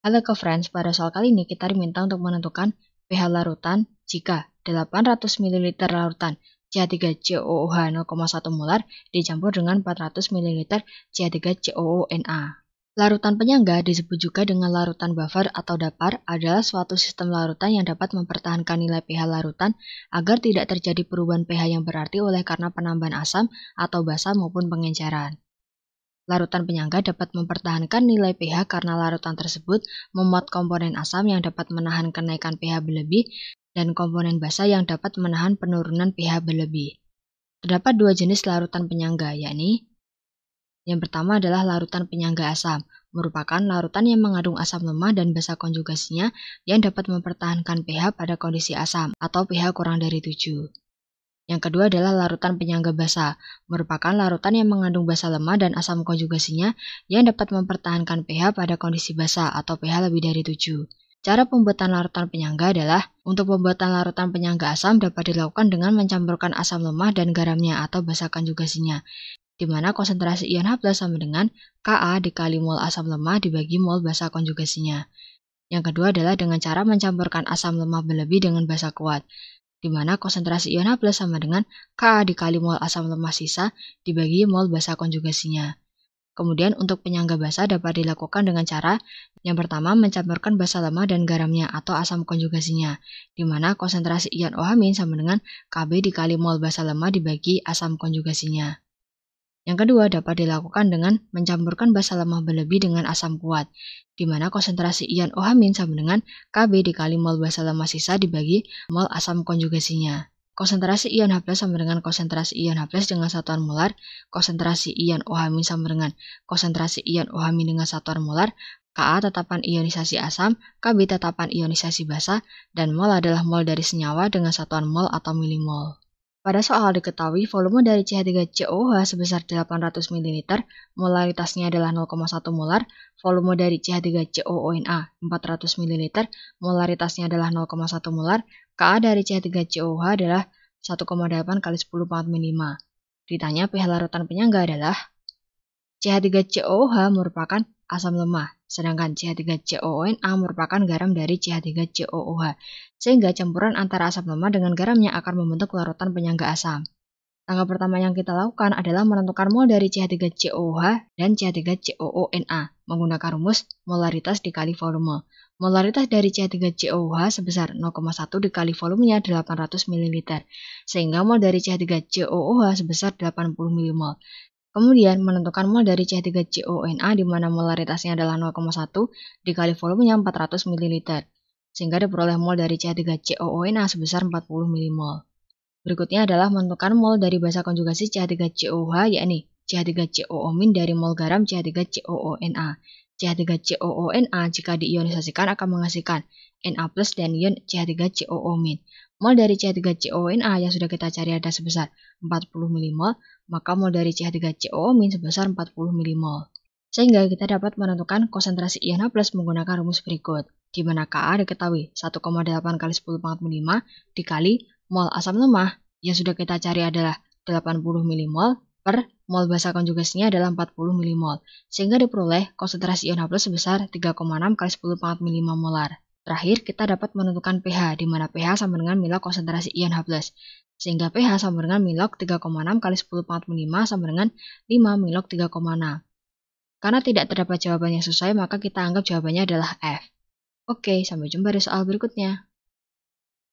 Halo ke Friends, pada soal kali ini kita diminta untuk menentukan pH larutan jika 800 ml larutan CH3COOH 0,1 molar dicampur dengan 400 ml CH3COONA. Larutan penyangga disebut juga dengan larutan buffer atau dapar adalah suatu sistem larutan yang dapat mempertahankan nilai pH larutan agar tidak terjadi perubahan pH yang berarti oleh karena penambahan asam atau basa maupun pengenceran. Larutan penyangga dapat mempertahankan nilai pH karena larutan tersebut memuat komponen asam yang dapat menahan kenaikan pH berlebih dan komponen basa yang dapat menahan penurunan pH berlebih. Terdapat dua jenis larutan penyangga, yakni yang pertama adalah larutan penyangga asam, merupakan larutan yang mengandung asam lemah dan basa konjugasinya yang dapat mempertahankan pH pada kondisi asam atau pH kurang dari 7. Yang kedua adalah larutan penyangga basa, merupakan larutan yang mengandung basa lemah dan asam konjugasinya yang dapat mempertahankan pH pada kondisi basa atau pH lebih dari 7. Cara pembuatan larutan penyangga adalah untuk pembuatan larutan penyangga asam dapat dilakukan dengan mencampurkan asam lemah dan garamnya atau basa konjugasinya, di mana konsentrasi ion H+ sama dengan Ka dikali mol asam lemah dibagi mol basa konjugasinya. Yang kedua adalah dengan cara mencampurkan asam lemah berlebih dengan basa kuat di mana konsentrasi ion H+ sama dengan Ka dikali mol asam lemah sisa dibagi mol basa konjugasinya. Kemudian untuk penyangga basa dapat dilakukan dengan cara yang pertama mencampurkan basa lemah dan garamnya atau asam konjugasinya, di mana konsentrasi ion OH- sama dengan Kb dikali mol basa lemah dibagi asam konjugasinya. Yang kedua dapat dilakukan dengan mencampurkan basa lemah berlebih dengan asam kuat, di mana konsentrasi ion OH- sama dengan Kb dikali mol basa lemah sisa dibagi mol asam konjugasinya. Konsentrasi ion H+ sama dengan konsentrasi ion H+ dengan satuan molar, konsentrasi ion OH- sama dengan konsentrasi ion OH- dengan satuan molar, Ka tetapan ionisasi asam, Kb tetapan ionisasi basa, dan mol adalah mol dari senyawa dengan satuan mol atau milimol. Pada soal diketahui volume dari CH3COH sebesar 800 ml, molaritasnya adalah 0,1 molar, volume dari CH3COONA 400 ml, molaritasnya adalah 0,1 molar, Ka dari CH3COH adalah 1,8 kali 10 pangkat minima. Ditanya pH larutan penyangga adalah CH3COH merupakan asam lemah, Sedangkan CH3COONA merupakan garam dari CH3COOH, sehingga campuran antara asam lemah dengan garamnya akan membentuk larutan penyangga asam. Langkah pertama yang kita lakukan adalah menentukan mol dari CH3COOH dan CH3COONA menggunakan rumus molaritas dikali volume. Molaritas dari CH3COOH sebesar 0,1 dikali volumenya 800 ml, sehingga mol dari CH3COOH sebesar 80 mmol. Kemudian, menentukan mol dari c 3 coona di mana molaritasnya adalah 0,1 dikali volumenya 400 ml, sehingga diperoleh mol dari C3COONA sebesar 40 mmol. Berikutnya adalah menentukan mol dari basa konjugasi c 3 coh yakni c 3 coo dari mol garam c 3 coona c 3 coona jika diionisasikan akan menghasilkan Na+, dan ion c 3 coo Mol dari ch 3 a yang sudah kita cari ada sebesar 40 mmol, maka mol dari ch 3 co min sebesar 40 mmol. Sehingga kita dapat menentukan konsentrasi ion plus menggunakan rumus berikut, di mana Ka diketahui 1,8 kali 10 pangkat 5 dikali mol asam lemah yang sudah kita cari adalah 80 mmol per mol basa konjugasinya adalah 40 mmol sehingga diperoleh konsentrasi ion plus sebesar 3,6 kali 10 pangkat 5 molar. Terakhir, kita dapat menentukan pH, di mana pH sama dengan milok konsentrasi ion H+. Sehingga pH sama dengan milok 3,6 kali 10 5 sama dengan 5 milok 3,6. Karena tidak terdapat jawaban yang sesuai, maka kita anggap jawabannya adalah F. Oke, sampai jumpa di soal berikutnya.